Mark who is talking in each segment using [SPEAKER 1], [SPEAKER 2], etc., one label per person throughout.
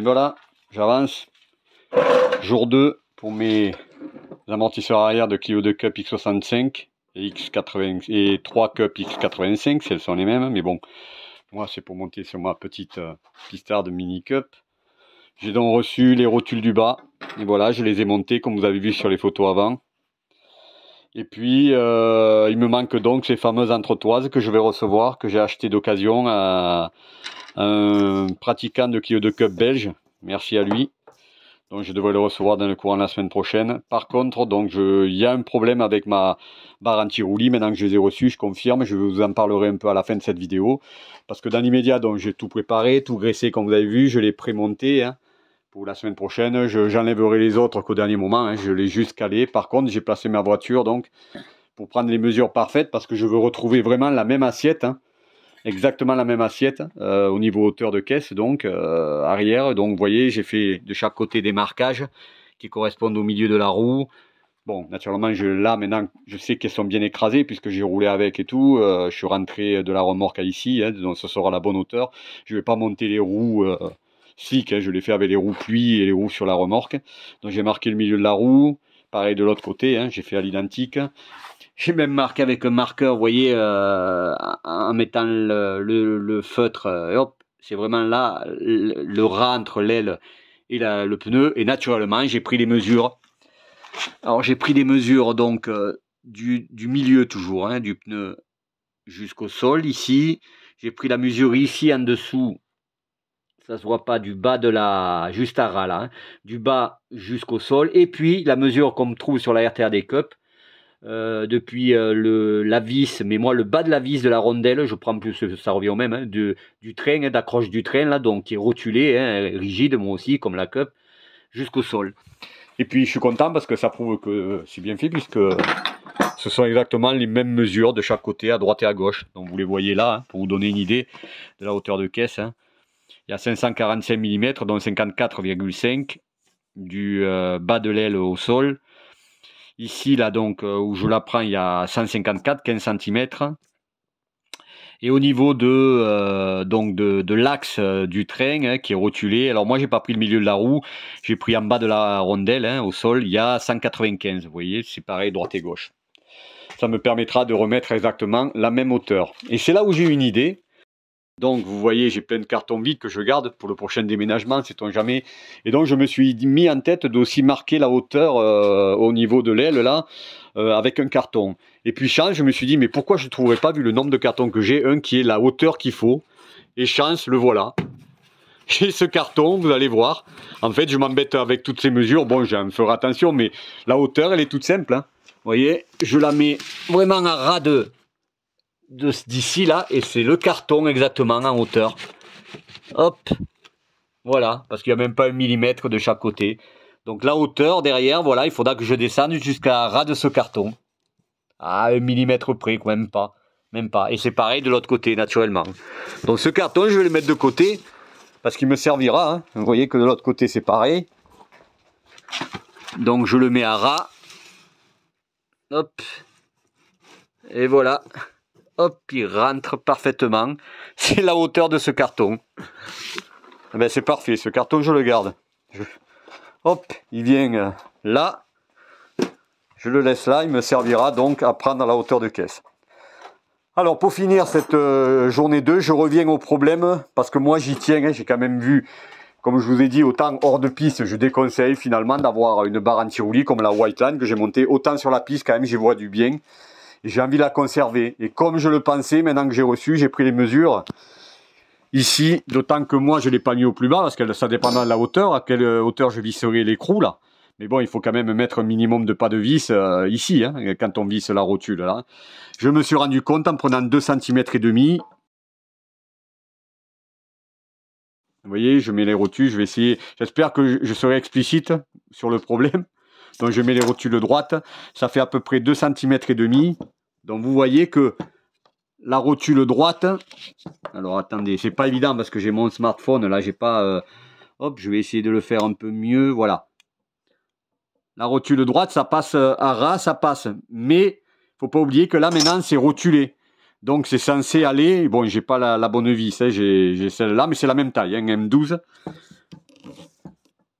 [SPEAKER 1] Et ben voilà, j'avance. Jour 2 pour mes amortisseurs arrière de Clio 2 Cup X65 et, X80, et 3 Cup X85, celles sont les mêmes. Mais bon, moi c'est pour monter sur ma petite euh, de Mini Cup. J'ai donc reçu les rotules du bas. Et voilà, je les ai montées comme vous avez vu sur les photos avant. Et puis, euh, il me manque donc ces fameuses entretoises que je vais recevoir, que j'ai acheté d'occasion à, un pratiquant de Clio de Cup belge. Merci à lui. Donc je devrais le recevoir dans le courant de la semaine prochaine. Par contre, donc il y a un problème avec ma barre anti-roulis. Maintenant que je les ai reçus, je confirme. Je vous en parlerai un peu à la fin de cette vidéo. Parce que dans l'immédiat, j'ai tout préparé, tout graissé comme vous avez vu. Je l'ai prémonté hein, pour la semaine prochaine. J'enlèverai les autres qu'au dernier moment. Hein. Je l'ai juste calé. Par contre, j'ai placé ma voiture donc pour prendre les mesures parfaites parce que je veux retrouver vraiment la même assiette. Hein exactement la même assiette euh, au niveau hauteur de caisse, donc euh, arrière. Donc vous voyez, j'ai fait de chaque côté des marquages qui correspondent au milieu de la roue. Bon, naturellement, je, là maintenant, je sais qu'elles sont bien écrasées puisque j'ai roulé avec et tout. Euh, je suis rentré de la remorque à ici, hein, donc ce sera la bonne hauteur. Je vais pas monter les roues si que hein, je l'ai fait avec les roues pluie et les roues sur la remorque. Donc j'ai marqué le milieu de la roue, Pareil de l'autre côté, hein. j'ai fait à l'identique. J'ai même marqué avec un marqueur, vous voyez, en euh, mettant euh, le, feutre, euh, hop, c'est vraiment là, le, ras entre l'aile et le pneu, et naturellement, j'ai pris les mesures. Alors, j'ai pris des mesures, donc, du, du, milieu toujours, hein, du pneu jusqu'au sol, ici. J'ai pris la mesure ici en dessous ça se voit pas du bas de la, juste à là, hein. du bas jusqu'au sol. Et puis la mesure qu'on trouve sur la RTR des cups, euh, depuis euh, le, la vis, mais moi le bas de la vis de la rondelle, je prends plus, euh, ça revient au même, hein, de, du train, hein, d'accroche du train, là, donc qui est rotulé, rigide, moi aussi, comme la cup, jusqu'au sol. Et puis je suis content parce que ça prouve que c'est bien fait, puisque ce sont exactement les mêmes mesures de chaque côté, à droite et à gauche. Donc vous les voyez là, pour vous donner une idée de la hauteur de caisse. Il y a 545 mm, dont 54,5 du euh, bas de l'aile au sol. Ici, là, donc, euh, où je la prends, il y a 154, 15 cm. Et au niveau de, euh, de, l'axe du train hein, qui est rotulé, alors moi j'ai pas pris le milieu de la roue, j'ai pris en bas de la rondelle hein, au sol, il y a 195, vous voyez, c'est pareil droite et gauche. Ça me permettra de remettre exactement la même hauteur. Et c'est là où j'ai une idée, donc, vous voyez, j'ai plein de cartons vides que je garde pour le prochain déménagement, sait-on jamais. Et donc, je me suis mis en tête d'aussi marquer la hauteur euh, au niveau de l'aile, là, euh, avec un carton. Et puis, chance, je me suis dit, mais pourquoi je ne trouverais pas, vu le nombre de cartons que j'ai, un qui est la hauteur qu'il faut. Et chance, le voilà. J'ai ce carton, vous allez voir. En fait, je m'embête avec toutes ces mesures. Bon, j'en ferai attention, mais la hauteur, elle est toute simple. Hein. Vous voyez, je la mets vraiment à ras de, d'ici là, et c'est le carton exactement en hauteur. Hop, voilà, parce qu'il n'y a même pas un millimètre de chaque côté. Donc la hauteur derrière, voilà, il faudra que je descende jusqu'à ras de ce carton. À un millimètre près, quand même pas. Même pas. Et c'est pareil de l'autre côté, naturellement. Donc ce carton, je vais le mettre de côté, parce qu'il me servira. Hein. Vous voyez que de l'autre côté, c'est pareil. Donc je le mets à ras. Hop. Et voilà hop, il rentre parfaitement. C'est la hauteur de ce carton. Eh ben c'est parfait, ce carton je le garde. Hop, il vient euh, là. Je le laisse là, il me servira donc à prendre la hauteur de caisse. Alors pour finir cette euh, journée 2, je reviens au problème, parce que moi j'y tiens, hein, j'ai quand même vu, comme je vous ai dit, autant hors de piste, je déconseille finalement d'avoir une barre anti-roulis comme la Line. que j'ai montée, autant sur la piste quand même j'y vois du bien j'ai envie de la conserver. Et comme je le pensais, maintenant que j'ai reçu, j'ai pris les mesures ici, d'autant que moi je ne l'ai pas mis au plus bas, parce que ça dépendra de la hauteur, à quelle euh, hauteur je visserai l'écrou là. Mais bon, il faut quand même mettre un minimum de pas de vis euh, ici, hein, quand on visse la rotule là. Je me suis rendu compte en prenant 2 cm et demi. Vous voyez, je mets les rotules, je vais essayer. J'espère que je serai explicite sur le problème. Donc je mets les rotules droites, ça fait à peu près 2 cm et demi. Donc vous voyez que la rotule droite, alors attendez, c'est pas évident parce que j'ai mon smartphone, là j'ai pas, euh, hop, je vais essayer de le faire un peu mieux, voilà. La rotule droite, ça passe euh, à ras, ça passe, mais faut pas oublier que là maintenant c'est rotulé. Donc c'est censé aller, bon j'ai pas la, bonne vis, hein. j'ai celle-là, mais c'est la même taille, un hein, M12.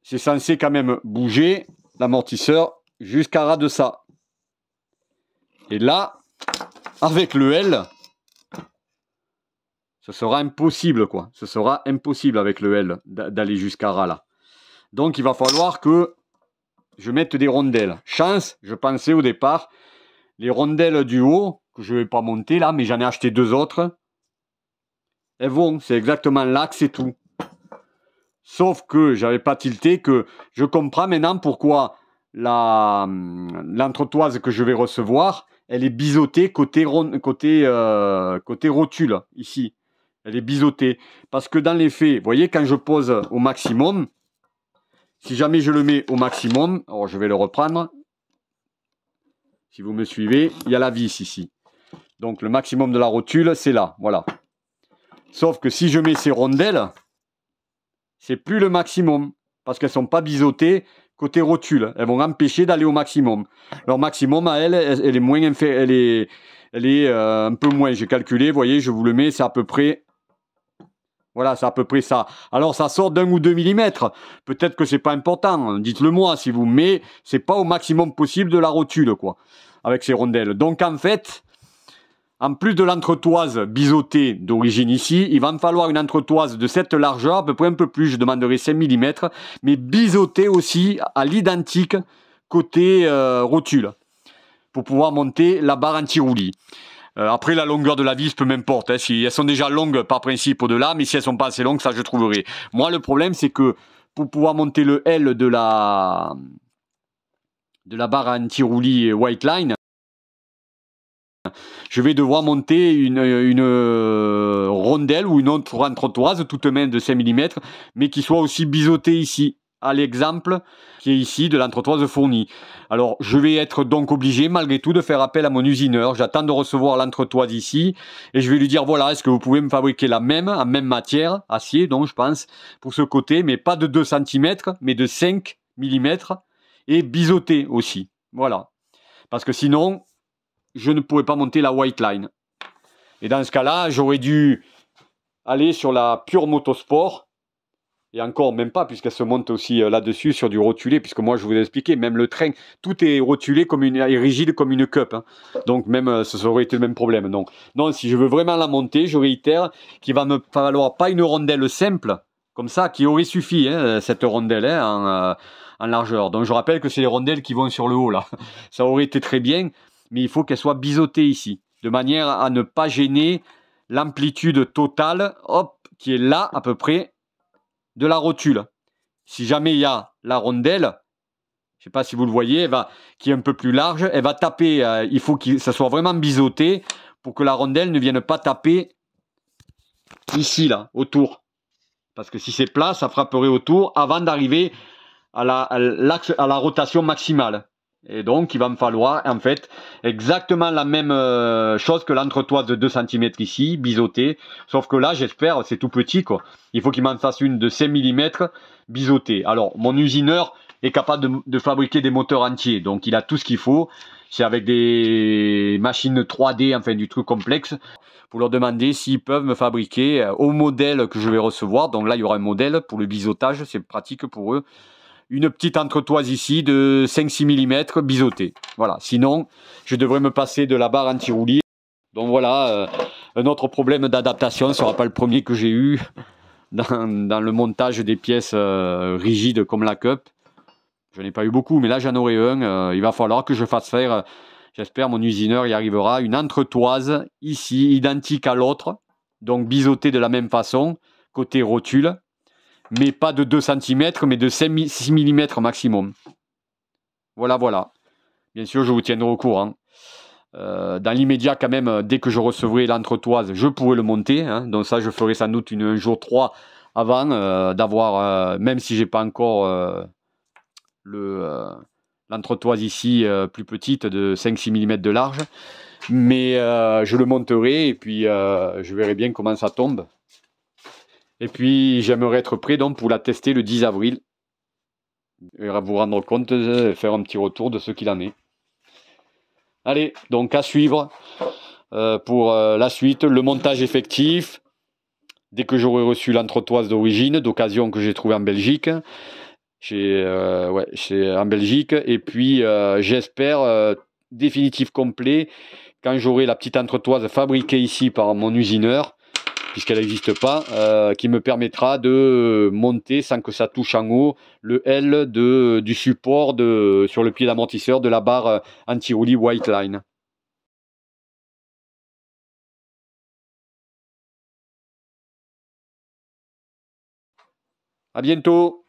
[SPEAKER 1] C'est censé quand même bouger, l'amortisseur jusqu'à ras de ça. Et là, avec le L, ce sera impossible, quoi. Ce sera impossible avec le L d'aller jusqu'à ras là. Donc il va falloir que je mette des rondelles. Chance, je pensais au départ, les rondelles du haut, que je ne vais pas monter là, mais j'en ai acheté deux autres, elles vont, c'est exactement là que c'est tout. Sauf que j'avais pas tilté que je comprends maintenant pourquoi la l'entretoise que je vais recevoir, elle est biseautée côté côté euh, côté rotule ici. Elle est biseautée parce que dans les faits, vous voyez quand je pose au maximum, si jamais je le mets au maximum, alors je vais le reprendre. Si vous me suivez, il y a la vis ici. Donc le maximum de la rotule, c'est là, voilà. Sauf que si je mets ces rondelles, c'est plus le maximum parce qu'elles sont pas biseautées côté rotule. Elles vont empêcher d'aller au maximum. Leur maximum à elles, elle, est moins elle est, elle est euh, un peu moins. J'ai calculé, vous voyez, je vous le mets, c'est à peu près. Voilà, c'est à peu près ça. Alors, ça sort d'un ou deux millimètres. Peut-être que c'est pas important. Dites-le moi si vous, mais c'est pas au maximum possible de la rotule, quoi, avec ces rondelles. Donc, en fait, en plus de l'entretoise biseautée d'origine ici, il va me falloir une entretoise de cette largeur, à peu près un peu plus, je demanderai 5 mm, mais biseautée aussi à l'identique côté euh, rotule, pour pouvoir monter la barre anti-roulis. Euh, après, la longueur de la vis, peu m'importe, hein, si elles sont déjà longues par principe au-delà, mais si elles sont pas assez longues, ça je trouverai. Moi, le problème, c'est que pour pouvoir monter le L de la, de la barre anti-roulis White Line, je vais devoir monter une, euh, rondelle ou une autre entretoise tout toute main de 5 mm, mais qui soit aussi biseautée ici, à l'exemple qui est ici de l'entretoise fournie. Alors je vais être donc obligé malgré tout de faire appel à mon usineur. J'attends de recevoir l'entretoise ici et je vais lui dire voilà est-ce que vous pouvez me fabriquer la même en même matière, acier donc je pense, pour ce côté, mais pas de 2 cm mais de 5 mm et biseautée aussi. Voilà. Parce que sinon, je ne pouvais pas monter la white line. Et dans ce cas-là, j'aurais dû aller sur la pure motosport. Et encore, même pas, puisqu'elle se monte aussi euh, là-dessus sur du rotulé, puisque moi je vous ai expliqué, même le train, tout est rotulé comme une, rigide comme une cup. Hein. Donc même, ça euh, aurait été le même problème. Donc, non, si je veux vraiment la monter, je réitère qu'il va me falloir pas une rondelle simple, comme ça, qui aurait suffi, hein, cette rondelle hein, euh, en, largeur. Donc je rappelle que c'est les rondelles qui vont sur le haut, là. Ça aurait été très bien, mais il faut qu'elle soit biseautée ici, de manière à ne pas gêner l'amplitude totale, hop, qui est là à peu près de la rotule. Si jamais il y a la rondelle, je ne sais pas si vous le voyez, va, qui est un peu plus large, elle va taper. Euh, il faut que ça soit vraiment biseauté pour que la rondelle ne vienne pas taper ici, là, autour. Parce que si c'est plat, ça frapperait autour avant d'arriver à la rotation maximale. Et donc, il va me falloir, en fait, exactement la même euh, chose que l'entretoise de 2 cm ici, biseauté. Sauf que là, j'espère, c'est tout petit, quoi. Il faut qu'il m'en fasse une de 5 mm biseauté. Alors, mon usineur est capable de, de fabriquer des moteurs entiers. Donc, il a tout ce qu'il faut. C'est avec des machines 3D, enfin, du truc complexe. Pour leur demander s'ils peuvent me fabriquer euh, au modèle que je vais recevoir. Donc là, il y aura un modèle pour le biseautage. C'est pratique pour eux une petite entretoise ici de 5-6 mm biseautée. Voilà, sinon je devrais me passer de la barre anti-roulis. Donc voilà, euh, un autre problème d'adaptation, ce ne sera pas le premier que j'ai eu dans, le montage des pièces euh, rigides comme la cup. Je n'ai pas eu beaucoup, mais là j'en aurai un. Euh, il va falloir que je fasse faire, j'espère mon usineur y arrivera, une entretoise ici, identique à l'autre, donc biseautée de la même façon, côté rotule mais pas de 2 cm, mais de 6 mm maximum. Voilà, voilà. Bien sûr, je vous tiendrai au courant. Euh, dans l'immédiat, quand même, dès que je recevrai l'entretoise, je pourrai le monter. Hein. donc ça, je ferai sans doute une, un jour 3 avant euh, d'avoir, euh, même si je n'ai pas encore le l'entretoise ici plus petite de 5-6 mm de large, mais je le monterai et puis je verrai bien comment ça tombe. Et puis, j'aimerais être prêt donc pour la tester le 10 avril. Et vous rendre compte, et euh, faire un petit retour de ce qu'il en est. Allez, donc à suivre euh, pour euh, la suite, le montage effectif. Dès que j'aurai reçu l'entretoise d'origine, d'occasion que j'ai trouvé en Belgique, en Belgique, et puis j'espère définitif complet quand j'aurai la petite entretoise fabriquée ici par mon usineur puisqu'elle n'existe pas, euh, qui me permettra de monter sans que ça touche en haut le L du support sur le pied d'amortisseur de la barre euh, anti-roulis White Line. À bientôt